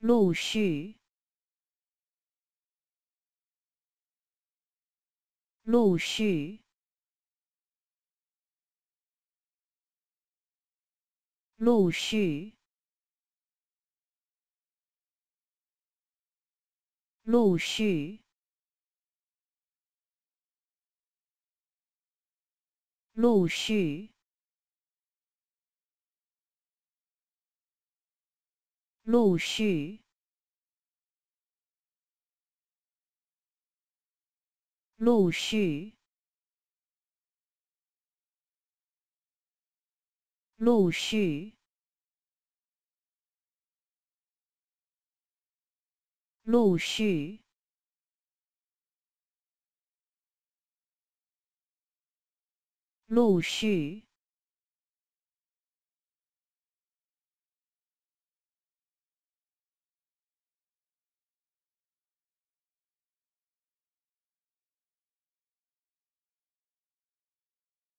陆续，陆续，陆续，陆续，陆续。陆续，陆续，陆续，陆续，陆续。